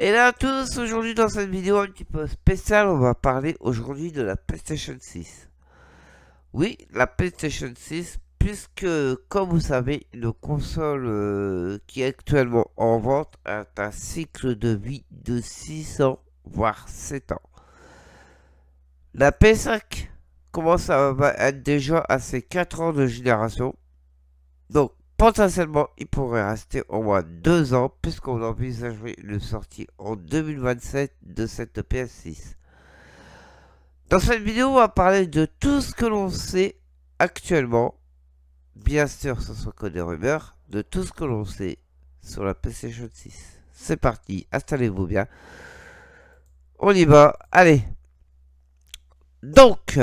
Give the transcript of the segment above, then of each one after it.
Et là tous, aujourd'hui dans cette vidéo un petit peu spéciale, on va parler aujourd'hui de la PlayStation 6. Oui, la PlayStation 6, puisque comme vous savez, une console euh, qui est actuellement en vente a un cycle de vie de 6 ans, voire 7 ans. La PS5 commence à, à être déjà à ses 4 ans de génération. Donc, Potentiellement, il pourrait rester au moins deux ans puisqu'on envisagerait une sortie en 2027 de cette PS6. Dans cette vidéo, on va parler de tout ce que l'on sait actuellement, bien sûr ce sont que des rumeurs, de tout ce que l'on sait sur la PlayStation 6. C'est parti, installez-vous bien. On y va, allez. Donc,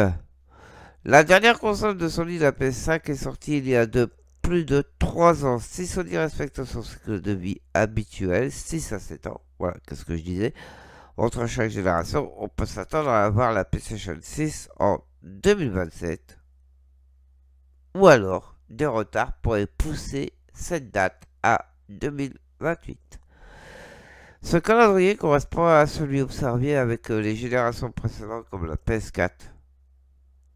la dernière console de Sony, la PS5, est sortie il y a deux plus de 3 ans, si son y respecte son cycle de vie habituel, 6 à 7 ans, voilà, qu'est-ce que je disais, entre chaque génération, on peut s'attendre à avoir la PlayStation 6 en 2027, ou alors des retards pourraient pousser cette date à 2028. Ce calendrier correspond à celui observé avec euh, les générations précédentes comme la PS4,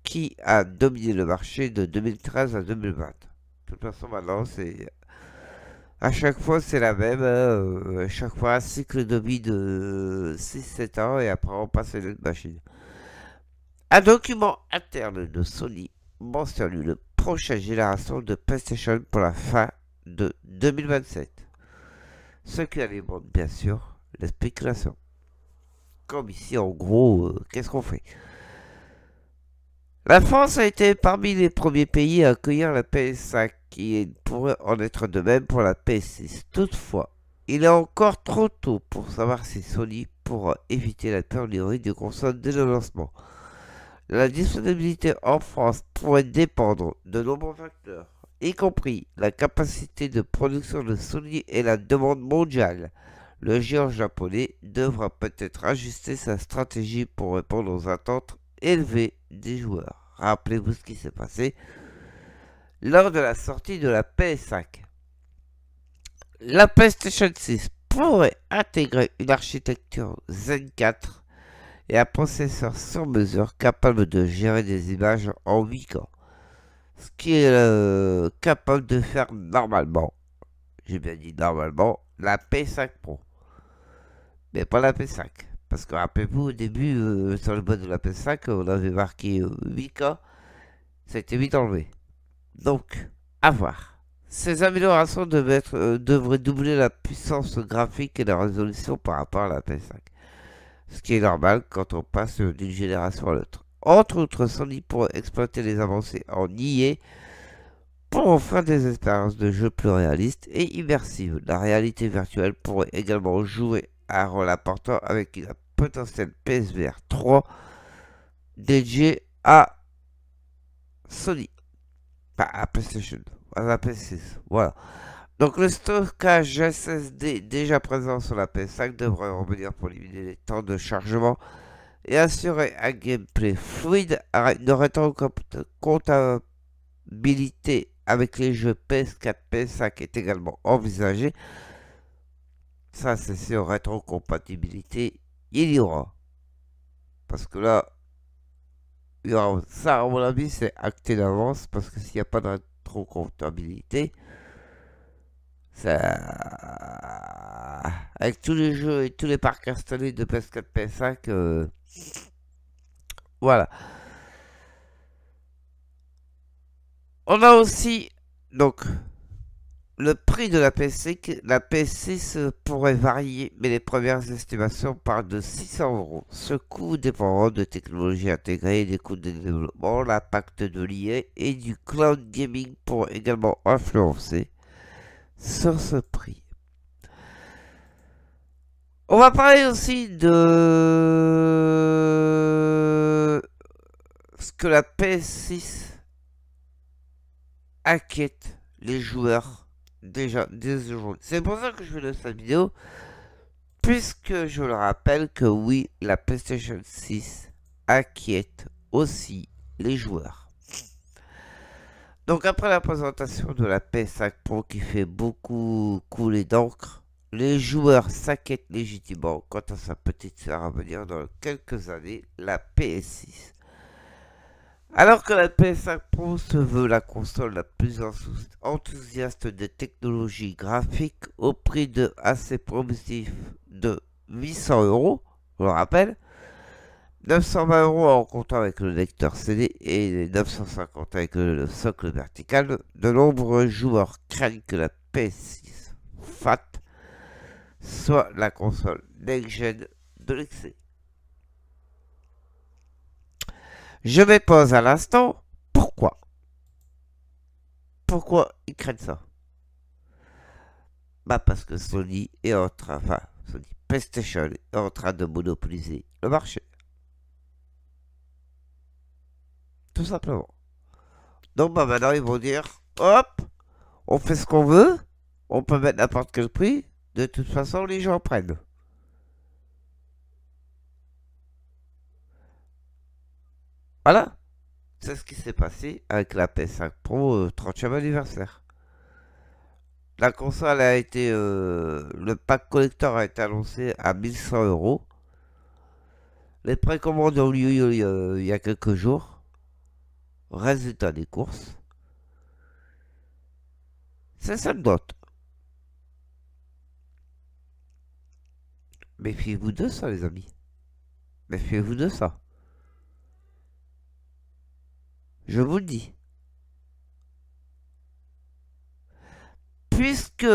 qui a dominé le marché de 2013 à 2020 toute façon, maintenant, c'est. À chaque fois, c'est la même. Hein, euh, à chaque fois, un cycle de vie de 6-7 ans et après, on passe à une machine. Un document interne de Sony mentionne une prochaine génération de PlayStation pour la fin de 2027. Ce qui alimente bien sûr la spéculation. Comme ici, en gros, euh, qu'est-ce qu'on fait la France a été parmi les premiers pays à accueillir la PS5 qui pourrait en être de même pour la PS6. Toutefois, il est encore trop tôt pour savoir si Sony pourra éviter la pénurie de consoles dès le lancement. La disponibilité en France pourrait dépendre de nombreux facteurs, y compris la capacité de production de Sony et la demande mondiale. Le géant japonais devra peut-être ajuster sa stratégie pour répondre aux attentes élevées des joueurs. Rappelez-vous ce qui s'est passé lors de la sortie de la PS5. La PlayStation 6 pourrait intégrer une architecture Zen 4 et un processeur sur mesure capable de gérer des images en 8 k Ce qui est euh, capable de faire normalement, j'ai bien dit normalement, la P5 Pro. Mais pas la P5. Parce que rappelez-vous, au début, euh, sur le mode de la P5, on avait marqué 8K, euh, ça a été vite enlevé. Donc, à voir. Ces améliorations euh, devraient doubler la puissance graphique et la résolution par rapport à la PS5. Ce qui est normal quand on passe d'une génération à l'autre. Entre autres, Sony pourrait exploiter les avancées en IA pour offrir des expériences de jeu plus réalistes et immersives. La réalité virtuelle pourrait également jouer un rôle important avec une potentielle PSVR 3 dédiée à Sony la PS6. Voilà. Donc le stockage SSD déjà présent sur la PS5 devrait revenir pour limiter les temps de chargement et assurer un gameplay fluide une rétrocompatibilité avec les jeux PS4, PS5 est également envisagé, Ça c'est sur rétrocompatibilité, il y aura. Parce que là, ça, à mon avis, c'est acté d'avance parce que s'il n'y a pas de trop comptabilité ça... Avec tous les jeux et tous les parcs installés de PS4, PS5, euh, voilà. On a aussi, donc, le prix de la ps la 6 pourrait varier, mais les premières estimations parlent de 600 euros. Ce coût dépendra de technologies intégrées, des coûts de développement, l'impact de l'IA et du cloud gaming pour également influencer sur ce prix. On va parler aussi de ce que la PS6 inquiète les joueurs déjà dès C'est pour ça que je vous laisse cette vidéo, puisque je le rappelle que oui, la PlayStation 6 inquiète aussi les joueurs. Donc après la présentation de la PS5 Pro qui fait beaucoup couler d'encre, les joueurs s'inquiètent légitimement quant à sa petite soeur à venir dans quelques années, la PS6. Alors que la PS5 Pro se veut la console la plus enthousiaste des technologies graphiques au prix de assez promis de 800 euros, je le rappelle, 920 euros en comptant avec le lecteur CD et 950 avec le socle vertical, de nombreux joueurs craignent que la PS6 FAT soit la console next-gen de l'excès. Je vais pose, à l'instant. Pourquoi Pourquoi ils craignent ça Bah parce que Sony est en train, PlayStation est en train de monopoliser le marché. Tout simplement. Donc bah maintenant ils vont dire, hop, on fait ce qu'on veut, on peut mettre n'importe quel prix, de toute façon les gens prennent. Voilà. C'est ce qui s'est passé avec la PS5 Pro 30e euh, anniversaire. La console a été... Euh, le pack collector a été annoncé à 1100 euros. Les précommandes ont lieu euh, il y a quelques jours. Résultat des courses. C'est ça le dote. Méfiez-vous de ça, les amis. Méfiez-vous de ça. Je vous le dis. Puisque,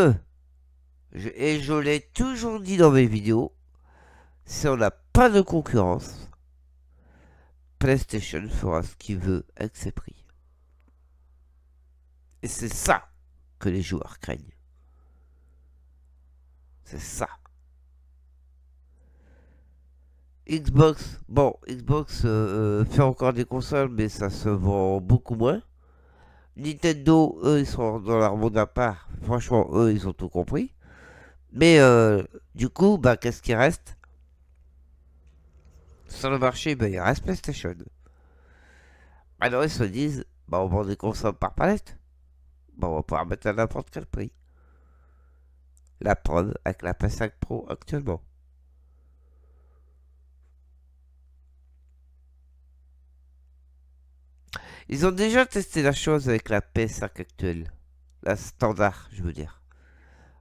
et je l'ai toujours dit dans mes vidéos, si on n'a pas de concurrence, PlayStation fera ce qu'il veut avec ses prix. Et c'est ça que les joueurs craignent. C'est ça. Xbox, bon, Xbox euh, euh, fait encore des consoles, mais ça se vend beaucoup moins. Nintendo, eux, ils sont dans leur monde à part. Franchement, eux, ils ont tout compris. Mais euh, du coup, bah, qu'est-ce qui reste Sur le marché, bah, il reste PlayStation. Alors, ils se disent, bah, on vend des consoles par palette. Bah, on va pouvoir mettre à n'importe quel prix. La preuve avec la PS5 Pro actuellement. Ils ont déjà testé la chose avec la PS5 actuelle. La standard, je veux dire.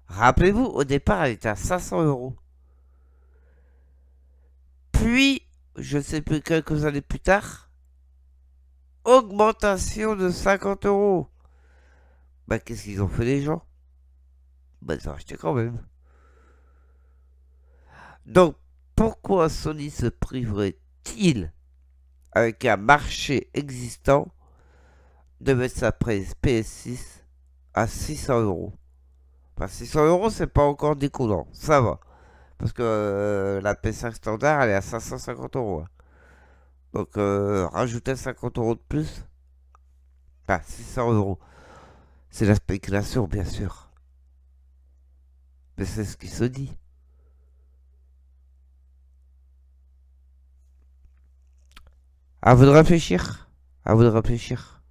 Rappelez-vous, au départ, elle était à 500 euros. Puis, je ne sais plus, quelques années plus tard, augmentation de 50 euros. Bah, qu'est-ce qu'ils ont fait, les gens Bah, ils ont acheté quand même. Donc, pourquoi Sony se priverait-il avec un marché existant de mettre sa prise PS6 à 600 euros. Enfin, 600 euros, c'est pas encore découlant, ça va. Parce que euh, la PS5 standard, elle est à 550 euros. Hein. Donc, euh, rajouter 50 euros de plus, Pas bah, 600 euros. C'est la spéculation, bien sûr. Mais c'est ce qui se dit. À vous de réfléchir. À vous de réfléchir.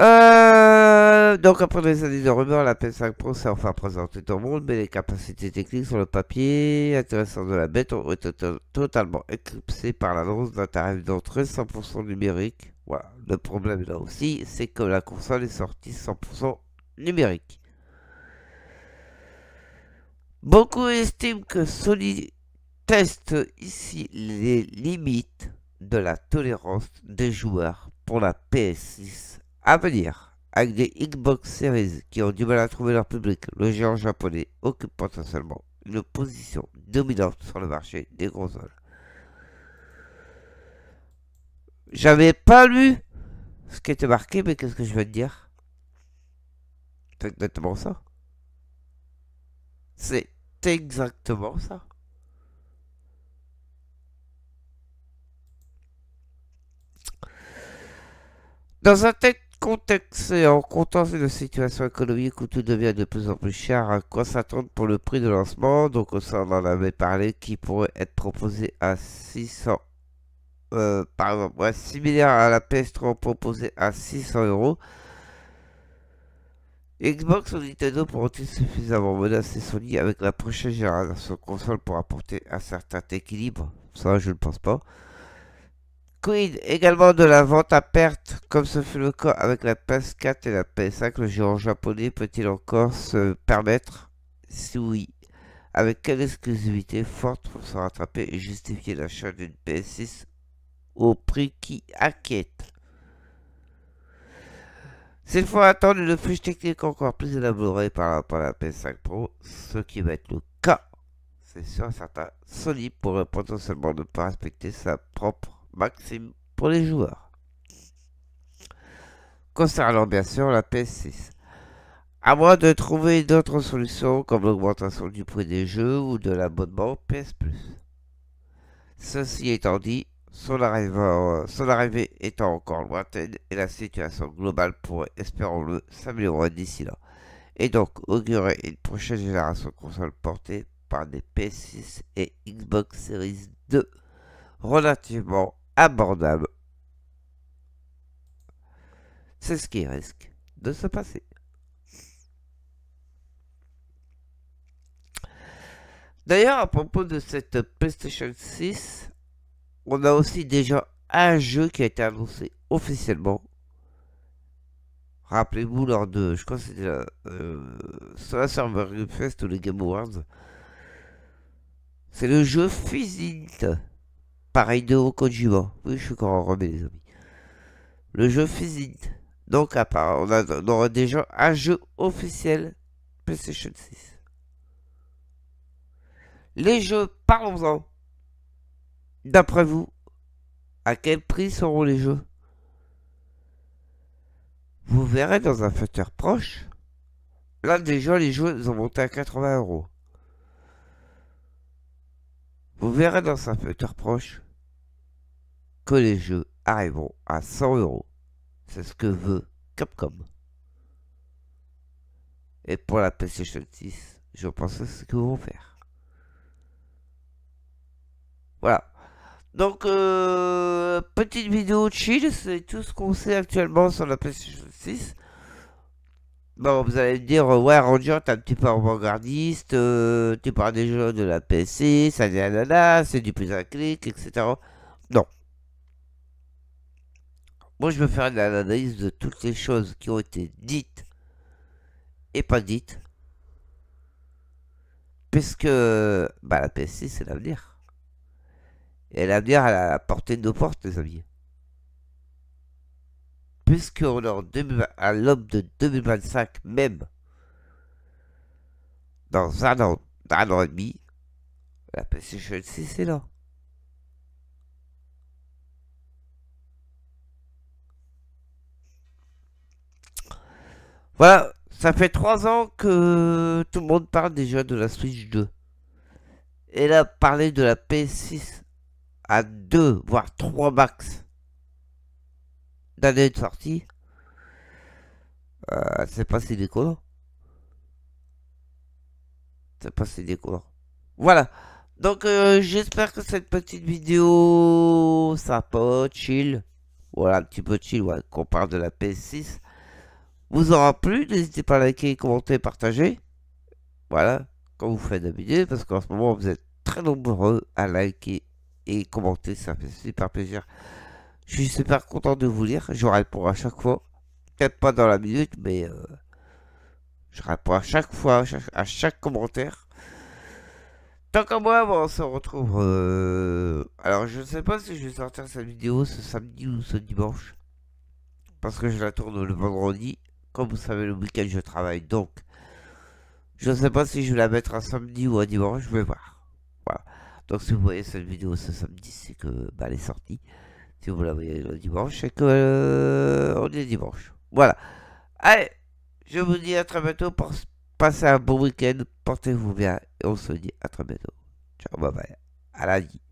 Euh, donc après les années de rumeurs, la PS5 Pro s'est enfin présentée dans le monde, mais les capacités techniques sur le papier intéressant de la bête ont été totalement éclipsées par l'annonce d'un tarif d'entrée 100% numérique. Voilà. Le problème là aussi, c'est que la console est sortie 100% numérique. Beaucoup estiment que Sony teste ici les limites de la tolérance des joueurs pour la PS6 à venir. Avec des Xbox Series qui ont du mal à trouver leur public, le géant japonais occupe potentiellement une position dominante sur le marché des consoles. J'avais pas lu ce qui était marqué, mais qu'est-ce que je veux te dire C'est exactement ça. C'est exactement ça. Dans un tel contexte et en sur une situation économique où tout devient de plus en plus cher, à quoi s'attendre pour le prix de lancement Donc ça on en avait parlé, qui pourrait être proposé à 600 euh, pardon, similaire à la PS3 proposée à 600 euros. Xbox ou Nintendo pourront-ils suffisamment menacer Sony avec la prochaine génération de console pour apporter un certain équilibre Ça, je ne pense pas. Quid également de la vente à perte, comme ce fut le cas avec la PS4 et la PS5, le géant japonais peut-il encore se permettre Si oui, avec quelle exclusivité forte pour se rattraper et justifier l'achat d'une PS6 au prix qui inquiète S'il faut attendre une fiche technique encore plus élaborée par rapport à la PS5 Pro, ce qui va être le cas, c'est sûr certain, Sony pourrait potentiellement ne pas respecter sa propre maxime bah, pour les joueurs. Concernant bien sûr la PS6. À moins de trouver d'autres solutions comme l'augmentation du prix des jeux ou de l'abonnement PS Plus. Ceci étant dit, son arrivée, son arrivée, étant encore lointaine et la situation globale pourrait, espérons-le, s'améliorer d'ici là, et donc augurer une prochaine génération de consoles portées par des PS6 et Xbox Series 2 relativement abordable. C'est ce qui risque de se passer. D'ailleurs, à propos de cette PlayStation 6, on a aussi déjà un jeu qui a été annoncé officiellement. Rappelez-vous lors de, je crois que c'était la euh, Fest ou les Game Awards. C'est le jeu Fizzit Pareil de Kojima. Oui, je suis encore en remède, les amis. Le jeu physique. Donc, à part, on, a, aura déjà un jeu officiel PlayStation 6. Les jeux, parlons-en. D'après vous, à quel prix seront les jeux Vous verrez dans un facteur proche. Là, déjà, les jeux ont monté à 80 euros. Vous verrez dans un futur proche que les jeux arriveront à 100 euros. C'est ce que veut Capcom. Et pour la PlayStation 6, je pense que c'est ce qu'ils vont faire. Voilà. Donc, euh, petite vidéo chill, c'est tout ce qu'on sait actuellement sur la PlayStation 6. Bon, vous allez me dire, euh, ouais, Ranger, t'es un petit peu avant-gardiste, euh, tu parles des de la PC, ça là, c'est du plus un clic, etc. Non. Moi, je veux faire une analyse de toutes les choses qui ont été dites et pas dites. Puisque bah, la PC, c'est l'avenir. Et l'avenir, à la portée de nos portes, les amis puisqu'on est à l'homme de 2025 même, dans un an, et demi, la PlayStation 6 est là. Voilà, ça fait 3 ans que tout le monde parle déjà de la Switch 2. Et là, parler de la PS6 à 2, voire 3 max d'année de sortie. Euh, c'est pas si déconnant. C'est pas si déconnant. Voilà. Donc, euh, j'espère que cette petite vidéo sympa, chill, voilà, un petit peu chill, ouais, qu'on parle de la PS6, vous aura plu. N'hésitez pas à liker, commenter, partager. Voilà, Quand vous faites d'habitude, parce qu'en ce moment, vous êtes très nombreux à liker et commenter, ça fait super plaisir. Je suis super content de vous lire. Je réponds à chaque fois. Peut-être pas dans la minute, mais euh, je réponds à chaque fois, à chaque, commentaire. Tant qu'à moi, on se retrouve. Euh, alors, je ne sais pas si je vais sortir cette vidéo ce samedi ou ce dimanche. Parce que je la tourne le vendredi. Comme vous savez, le week-end, je travaille. Donc, je ne sais pas si je vais la mettre un samedi ou un dimanche. Je vais voir. Voilà. Donc, si vous voyez cette vidéo ce samedi, c'est que bah, elle est sortie si vous la le dimanche, c'est que euh, on est dimanche. Voilà. Allez, je vous dis à très bientôt. Pour passez un bon week-end. Portez-vous bien. Et on se dit à très bientôt. Ciao, bye bye. À la vie.